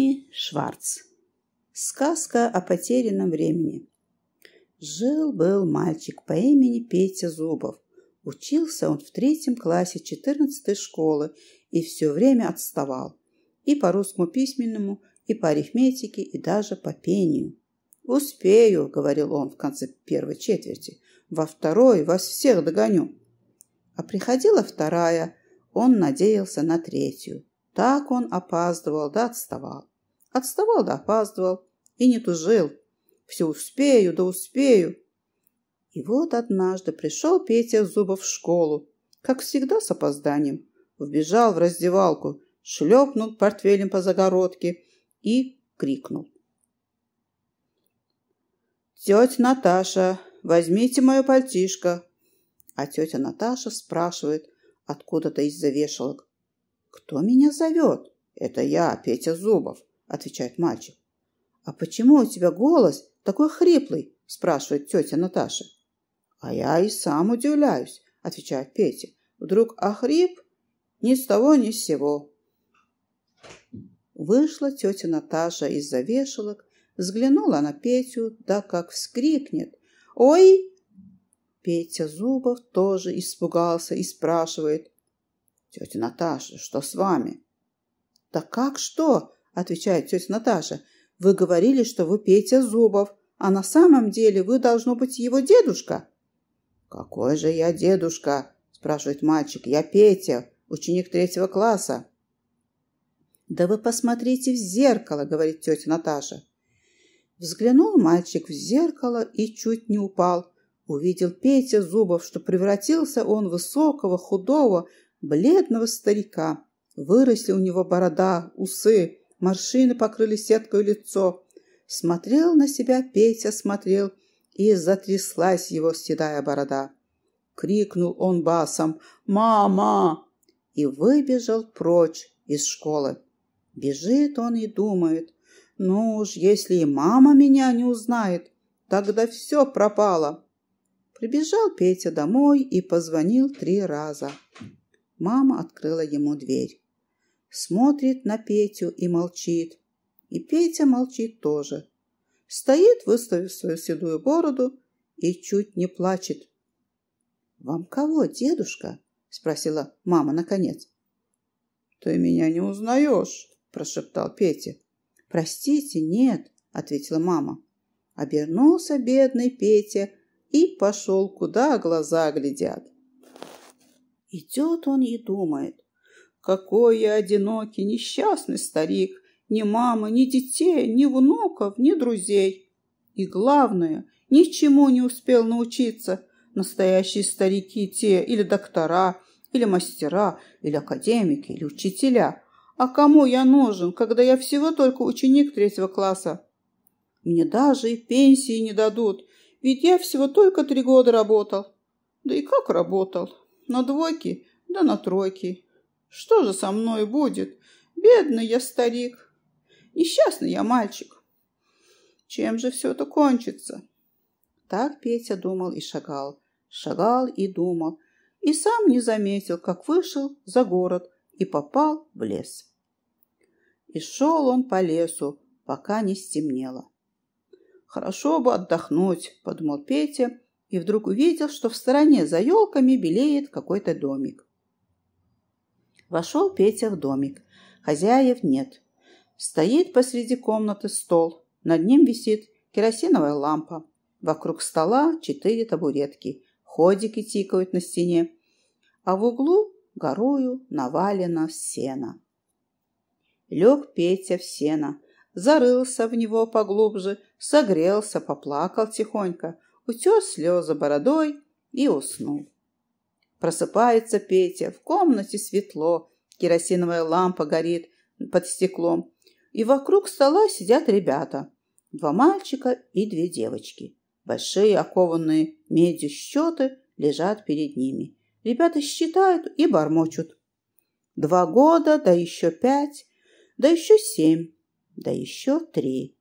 Лени Шварц. Сказка о потерянном времени. Жил-был мальчик по имени Петя Зубов. Учился он в третьем классе 14 школы и все время отставал. И по русскому письменному, и по арифметике, и даже по пению. «Успею», — говорил он в конце первой четверти, — «во второй вас всех догоню». А приходила вторая, он надеялся на третью. Так он опаздывал да отставал. Отставал да опаздывал и не тужил. Все успею да успею. И вот однажды пришел Петя Зубов в школу, как всегда с опозданием. Вбежал в раздевалку, шлепнул портфелем по загородке и крикнул. «Тетя Наташа, возьмите мое пальтишко!» А тетя Наташа спрашивает откуда-то из завешалок. «Кто меня зовет?» «Это я, Петя Зубов» отвечает мальчик. «А почему у тебя голос такой хриплый?» – спрашивает тетя Наташа. «А я и сам удивляюсь», – отвечает Петя. «Вдруг охрип? Ни с того, ни с сего». Вышла тетя Наташа из-за вешалок, взглянула на Петю, да как вскрикнет. «Ой!» Петя Зубов тоже испугался и спрашивает. «Тетя Наташа, что с вами?» «Да как что?» – отвечает тетя Наташа. «Вы говорили, что вы Петя Зубов, а на самом деле вы, должно быть, его дедушка». «Какой же я дедушка?» – спрашивает мальчик. «Я Петя, ученик третьего класса». «Да вы посмотрите в зеркало», – говорит тетя Наташа. Взглянул мальчик в зеркало и чуть не упал. Увидел Петя Зубов, что превратился он в высокого, худого, бледного старика. Выросли у него борода, усы, Морщины покрыли сеткой лицо. Смотрел на себя Петя, смотрел, и затряслась его седая борода. Крикнул он басом «Мама!» и выбежал прочь из школы. Бежит он и думает, ну уж если и мама меня не узнает, тогда все пропало. Прибежал Петя домой и позвонил три раза. Мама открыла ему дверь смотрит на Петю и молчит. И Петя молчит тоже. Стоит, выставив свою седую бороду, и чуть не плачет. «Вам кого, дедушка?» – спросила мама наконец. «Ты меня не узнаешь», – прошептал Петя. «Простите, нет», – ответила мама. Обернулся бедный Петя и пошел, куда глаза глядят. Идет он и думает, какой я одинокий, несчастный старик. Ни мамы, ни детей, ни внуков, ни друзей. И главное, ничему не успел научиться. Настоящие старики те, или доктора, или мастера, или академики, или учителя. А кому я нужен, когда я всего только ученик третьего класса? Мне даже и пенсии не дадут, ведь я всего только три года работал. Да и как работал? На двойки, да на тройки. Что же со мной будет? Бедный я старик. Несчастный я мальчик. Чем же все это кончится? Так Петя думал и шагал, шагал и думал, и сам не заметил, как вышел за город и попал в лес. И шел он по лесу, пока не стемнело. «Хорошо бы отдохнуть», — подумал Петя, и вдруг увидел, что в стороне за елками белеет какой-то домик. Вошел Петя в домик. Хозяев нет. Стоит посреди комнаты стол. Над ним висит керосиновая лампа. Вокруг стола четыре табуретки. Ходики тикают на стене. А в углу горою навалено сено. Лег Петя в сено. Зарылся в него поглубже, согрелся, поплакал тихонько, утер слезы бородой и уснул. Просыпается Петя. В комнате светло. Керосиновая лампа горит под стеклом. И вокруг стола сидят ребята. Два мальчика и две девочки. Большие окованные медью счеты лежат перед ними. Ребята считают и бормочут. Два года, да еще пять, да еще семь, да еще три.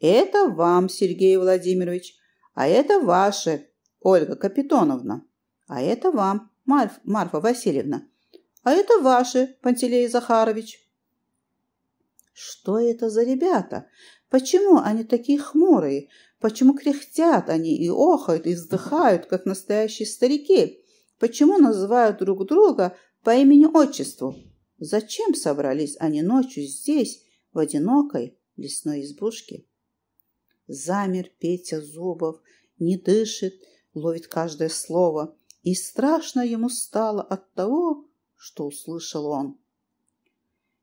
Это вам, Сергей Владимирович, а это ваше, Ольга Капитоновна, а это вам, Марф, Марфа Васильевна. А это ваши, Пантелей Захарович. Что это за ребята? Почему они такие хмурые? Почему кряхтят они и охают, и вздыхают, как настоящие старики? Почему называют друг друга по имени-отчеству? Зачем собрались они ночью здесь, в одинокой лесной избушке? Замер Петя Зубов, не дышит, ловит каждое слово – и страшно ему стало от того, что услышал он.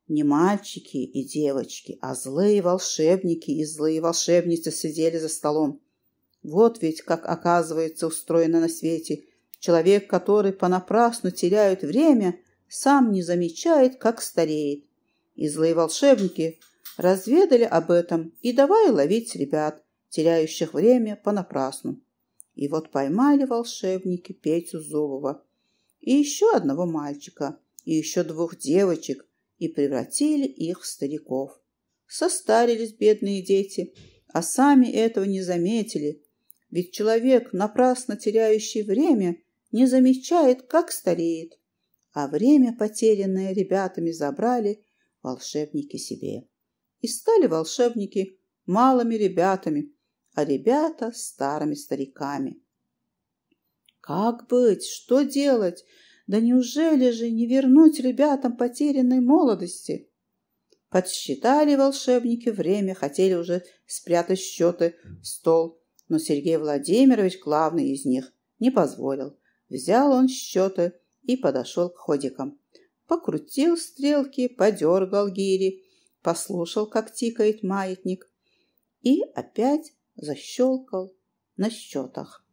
Не мальчики и девочки, а злые волшебники и злые волшебницы сидели за столом. Вот ведь, как оказывается, устроено на свете. Человек, который понапрасну теряет время, сам не замечает, как стареет. И злые волшебники разведали об этом и давай ловить ребят, теряющих время понапрасну. И вот поймали волшебники Петю Зубова и еще одного мальчика, и еще двух девочек, и превратили их в стариков. Состарились бедные дети, а сами этого не заметили, ведь человек, напрасно теряющий время, не замечает, как стареет, а время, потерянное ребятами, забрали волшебники себе. И стали волшебники малыми ребятами, а ребята старыми стариками. Как быть? Что делать? Да неужели же не вернуть ребятам потерянной молодости? Подсчитали волшебники время, хотели уже спрятать счеты в стол, но Сергей Владимирович, главный из них, не позволил. Взял он счеты и подошел к ходикам. Покрутил стрелки, подергал гири, послушал, как тикает маятник, и опять защелкал на счетах.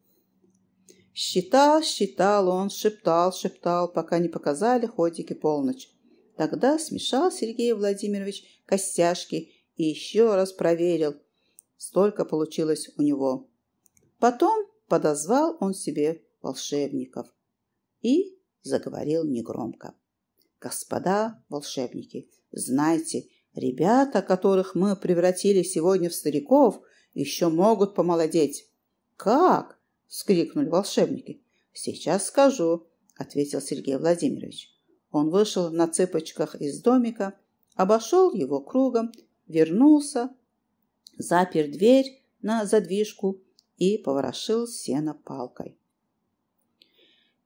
Считал, считал он, шептал, шептал, пока не показали ходики полночь. Тогда смешал Сергей Владимирович костяшки и еще раз проверил. Столько получилось у него. Потом подозвал он себе волшебников и заговорил негромко. «Господа волшебники, знайте, ребята, которых мы превратили сегодня в стариков, еще могут помолодеть. Как? вскрикнули волшебники. Сейчас скажу, ответил Сергей Владимирович. Он вышел на цыпочках из домика, обошел его кругом, вернулся, запер дверь на задвижку и поворошил сено палкой.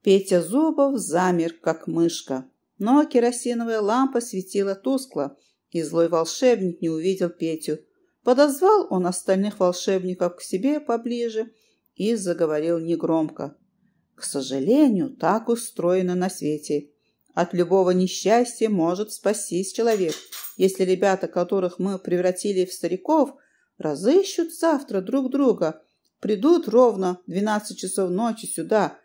Петя Зубов замер, как мышка, но керосиновая лампа светила тускло, и злой волшебник не увидел Петю, Подозвал он остальных волшебников к себе поближе и заговорил негромко. К сожалению, так устроено на свете. От любого несчастья может спастись человек, если ребята, которых мы превратили в стариков, разыщут завтра друг друга, придут ровно в 12 часов ночи сюда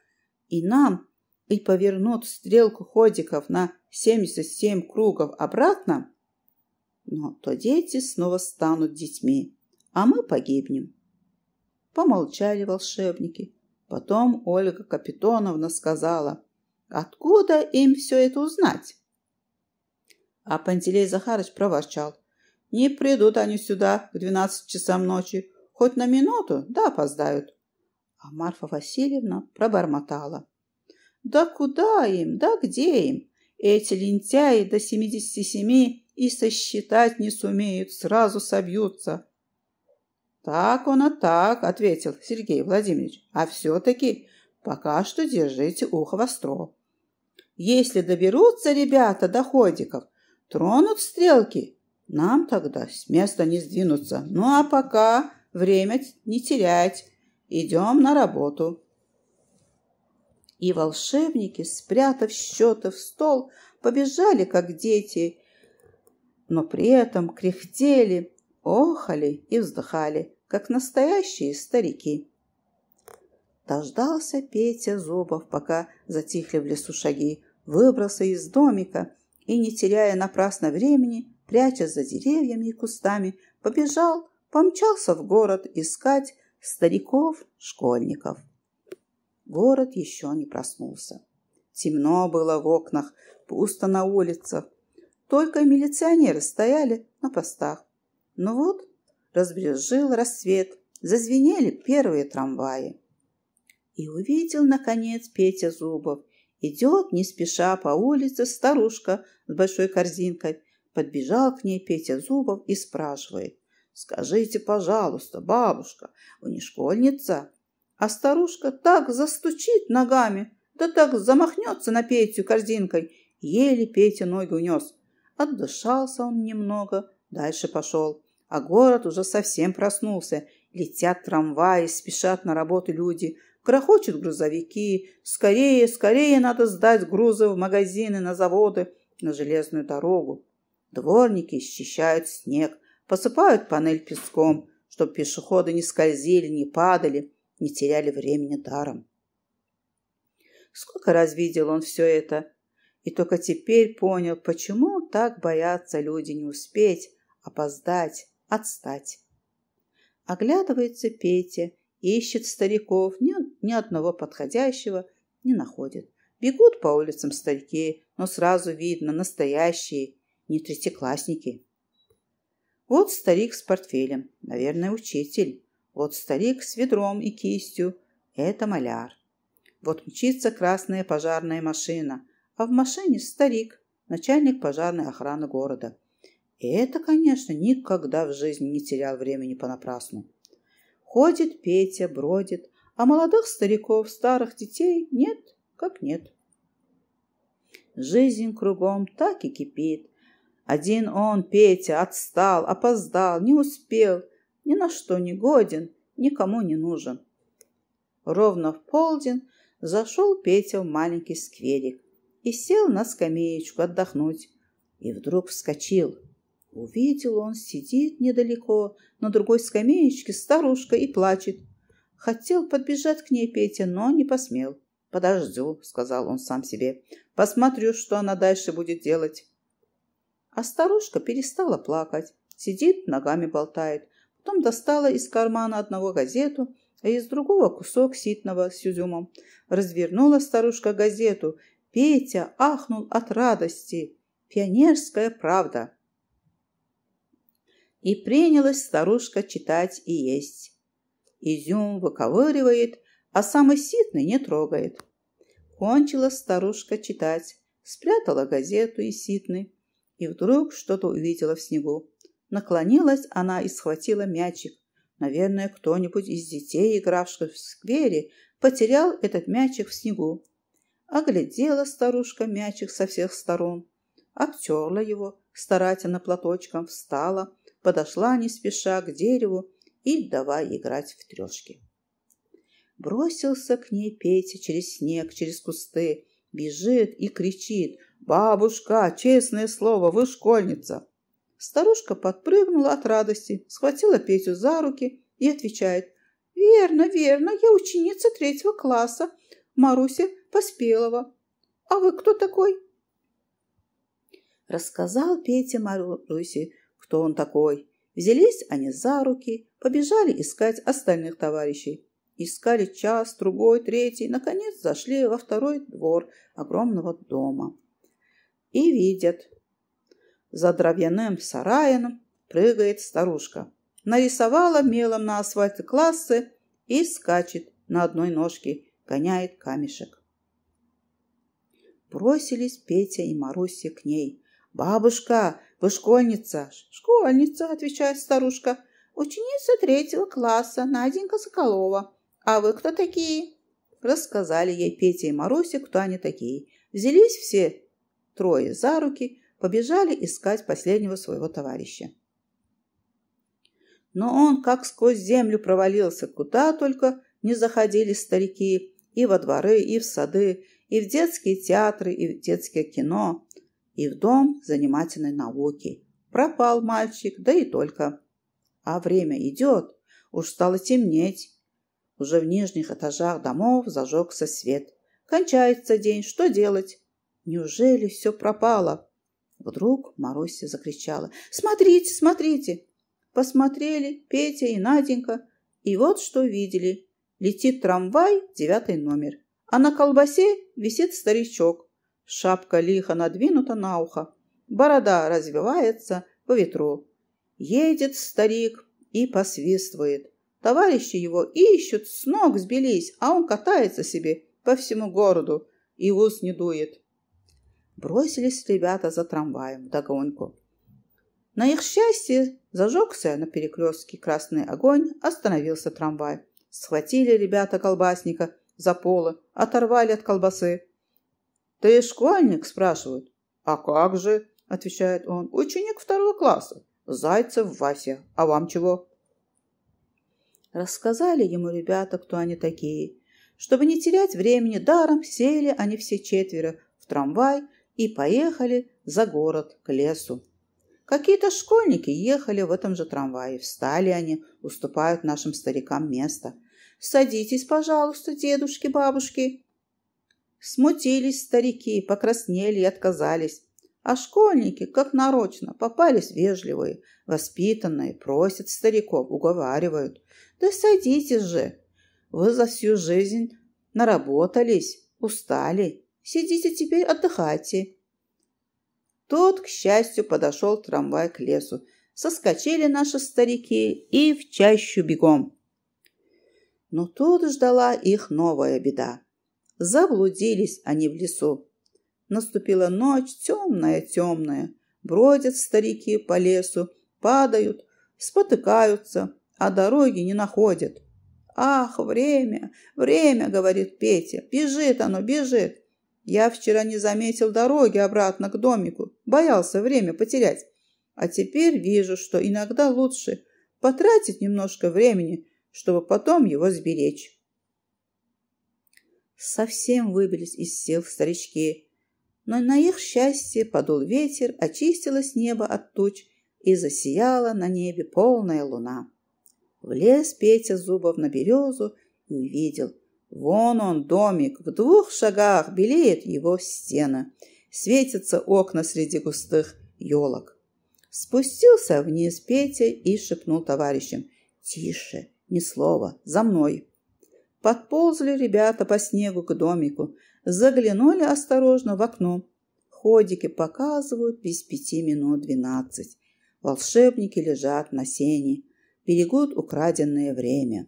и нам, и повернут стрелку ходиков на 77 кругов обратно, но то дети снова станут детьми, а мы погибнем. Помолчали волшебники. Потом Ольга Капитоновна сказала, откуда им все это узнать? А Пантелей Захарыч проворчал. Не придут они сюда к двенадцать часам ночи. Хоть на минуту, да опоздают. А Марфа Васильевна пробормотала. Да куда им, да где им? Эти лентяи до 77 и сосчитать не сумеют, сразу собьются. Так он, а так, ответил Сергей Владимирович. А все-таки пока что держите ухо востро. Если доберутся ребята до ходиков, тронут стрелки, нам тогда с места не сдвинуться. Ну а пока время не терять. Идем на работу. И волшебники, спрятав счеты в стол, побежали, как дети, но при этом кряхтели, охали и вздыхали, как настоящие старики. Дождался Петя Зубов, пока затихли в лесу шаги, выбрался из домика и, не теряя напрасно времени, прячась за деревьями и кустами, побежал, помчался в город искать стариков-школьников. Город еще не проснулся. Темно было в окнах, пусто на улицах. Только милиционеры стояли на постах. Ну вот, разбрежил рассвет, зазвенели первые трамваи. И увидел, наконец, Петя Зубов. Идет не спеша по улице старушка с большой корзинкой. Подбежал к ней Петя Зубов и спрашивает. «Скажите, пожалуйста, бабушка, вы не школьница?» А старушка так застучит ногами, да так замахнется на Петю корзинкой. Еле Петя ноги унес. Отдышался он немного, дальше пошел. А город уже совсем проснулся. Летят трамваи, спешат на работу люди. Крохочут грузовики. Скорее, скорее надо сдать грузы в магазины, на заводы, на железную дорогу. Дворники счищают снег, посыпают панель песком, чтобы пешеходы не скользили, не падали не теряли времени даром. Сколько раз видел он все это, и только теперь понял, почему так боятся люди не успеть, опоздать, отстать. Оглядывается Петя, ищет стариков, ни, ни одного подходящего не находит. Бегут по улицам старики, но сразу видно настоящие, не третьеклассники. Вот старик с портфелем, наверное, учитель. Вот старик с ведром и кистью – это маляр. Вот мчится красная пожарная машина, а в машине старик, начальник пожарной охраны города. И это, конечно, никогда в жизни не терял времени понапрасну. Ходит Петя, бродит, а молодых стариков, старых детей нет, как нет. Жизнь кругом так и кипит. Один он, Петя, отстал, опоздал, не успел – ни на что не годен, никому не нужен. Ровно в полдень зашел Петя в маленький скверик и сел на скамеечку отдохнуть. И вдруг вскочил. Увидел он, сидит недалеко, на другой скамеечке старушка и плачет. Хотел подбежать к ней Петя, но не посмел. Подожду, сказал он сам себе. «Посмотрю, что она дальше будет делать». А старушка перестала плакать. Сидит, ногами болтает. Потом достала из кармана одного газету, а из другого кусок ситного с изюмом. Развернула старушка газету. Петя ахнул от радости. Пионерская правда. И принялась старушка читать и есть. Изюм выковыривает, а самый ситный не трогает. Кончила старушка читать, спрятала газету и ситный, и вдруг что-то увидела в снегу. Наклонилась она и схватила мячик. Наверное, кто-нибудь из детей, игравших в сквере, потерял этот мячик в снегу. Оглядела старушка мячик со всех сторон, обтерла его, старательно платочком встала, подошла не спеша к дереву и давай играть в трешки. Бросился к ней Петя через снег, через кусты, бежит и кричит «Бабушка, честное слово, вы школьница!» Старушка подпрыгнула от радости, схватила Петю за руки и отвечает. «Верно, верно, я ученица третьего класса, Маруся Поспелова. А вы кто такой?» Рассказал Петя Марусе, кто он такой. Взялись они за руки, побежали искать остальных товарищей. Искали час, другой, третий. Наконец зашли во второй двор огромного дома. И видят, за дровяным сараем прыгает старушка. Нарисовала мелом на асфальте классы и скачет на одной ножке, гоняет камешек. Бросились Петя и Маруся к ней. «Бабушка, вы школьница?» «Школьница», — отвечает старушка. «Ученица третьего класса, Наденька Соколова. А вы кто такие?» Рассказали ей Петя и Маруся, кто они такие. Взялись все трое за руки, побежали искать последнего своего товарища. Но он как сквозь землю провалился, куда только не заходили старики, и во дворы, и в сады, и в детские театры, и в детское кино, и в дом занимательной науки. Пропал мальчик, да и только. А время идет, уж стало темнеть. Уже в нижних этажах домов зажегся свет. Кончается день, что делать? Неужели все пропало? Вдруг Маруся закричала. «Смотрите, смотрите!» Посмотрели Петя и Наденька, и вот что видели. Летит трамвай, девятый номер, а на колбасе висит старичок. Шапка лихо надвинута на ухо, борода развивается по ветру. Едет старик и посвистывает. Товарищи его ищут, с ног сбились, а он катается себе по всему городу и ус не дует бросились ребята за трамваем догонку. На их счастье зажегся на перекрестке красный огонь, остановился трамвай. Схватили ребята колбасника за полы, оторвали от колбасы. «Ты школьник?» – спрашивают. «А как же?» – отвечает он. «Ученик второго класса. Зайцев Вася. А вам чего?» Рассказали ему ребята, кто они такие. Чтобы не терять времени даром, сели они все четверо в трамвай – и поехали за город, к лесу. Какие-то школьники ехали в этом же трамвае. Встали они, уступают нашим старикам место. «Садитесь, пожалуйста, дедушки, бабушки!» Смутились старики, покраснели и отказались. А школьники, как нарочно, попались вежливые, воспитанные, просят стариков, уговаривают. «Да садитесь же! Вы за всю жизнь наработались, устали, Сидите теперь, отдыхайте». Тот, к счастью, подошел трамвай к лесу. Соскочили наши старики и в чащу бегом. Но тут ждала их новая беда. Заблудились они в лесу. Наступила ночь темная-темная. Бродят старики по лесу, падают, спотыкаются, а дороги не находят. «Ах, время, время!» — говорит Петя. «Бежит оно, бежит!» Я вчера не заметил дороги обратно к домику, боялся время потерять. А теперь вижу, что иногда лучше потратить немножко времени, чтобы потом его сберечь. Совсем выбились из сил старички. Но на их счастье подул ветер, очистилось небо от туч и засияла на небе полная луна. Влез Петя Зубов на березу и увидел – Вон он, домик, в двух шагах белеет его стена. Светятся окна среди густых елок. Спустился вниз Петя и шепнул товарищам. «Тише, ни слова, за мной!» Подползли ребята по снегу к домику, заглянули осторожно в окно. Ходики показывают без пяти минут двенадцать. Волшебники лежат на сене, берегут украденное время.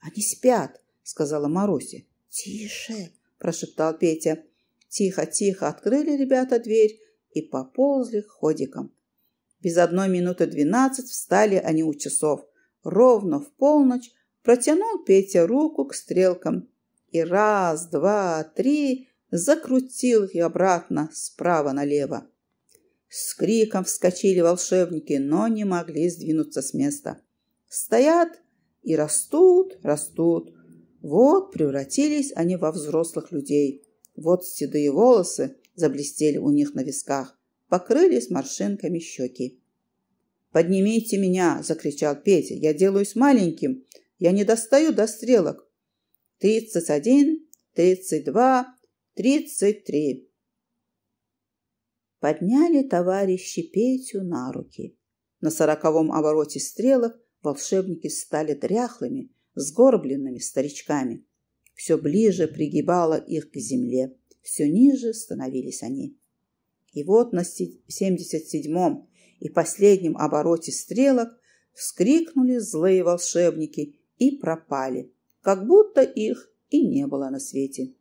Они спят, сказала Маруся. «Тише!» – прошептал Петя. Тихо-тихо открыли ребята дверь и поползли ходиком. Без одной минуты двенадцать встали они у часов. Ровно в полночь протянул Петя руку к стрелкам и раз, два, три закрутил их обратно справа налево. С криком вскочили волшебники, но не могли сдвинуться с места. Стоят и растут, растут, вот превратились они во взрослых людей. Вот седые волосы заблестели у них на висках, покрылись морщинками щеки. «Поднимите меня!» – закричал Петя. «Я делаюсь маленьким. Я не достаю до стрелок. Тридцать один, тридцать два, тридцать три». Подняли товарищи Петю на руки. На сороковом обороте стрелок волшебники стали дряхлыми, с горбленными старичками. Все ближе пригибало их к земле, все ниже становились они. И вот на 77-м и последнем обороте стрелок вскрикнули злые волшебники и пропали, как будто их и не было на свете.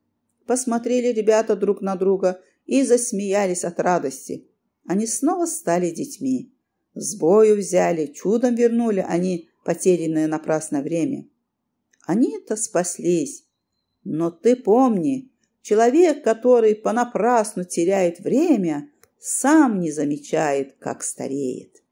Посмотрели ребята друг на друга и засмеялись от радости. Они снова стали детьми. С бою взяли, чудом вернули они потерянное напрасно время. Они-то спаслись. Но ты помни, человек, который понапрасну теряет время, сам не замечает, как стареет.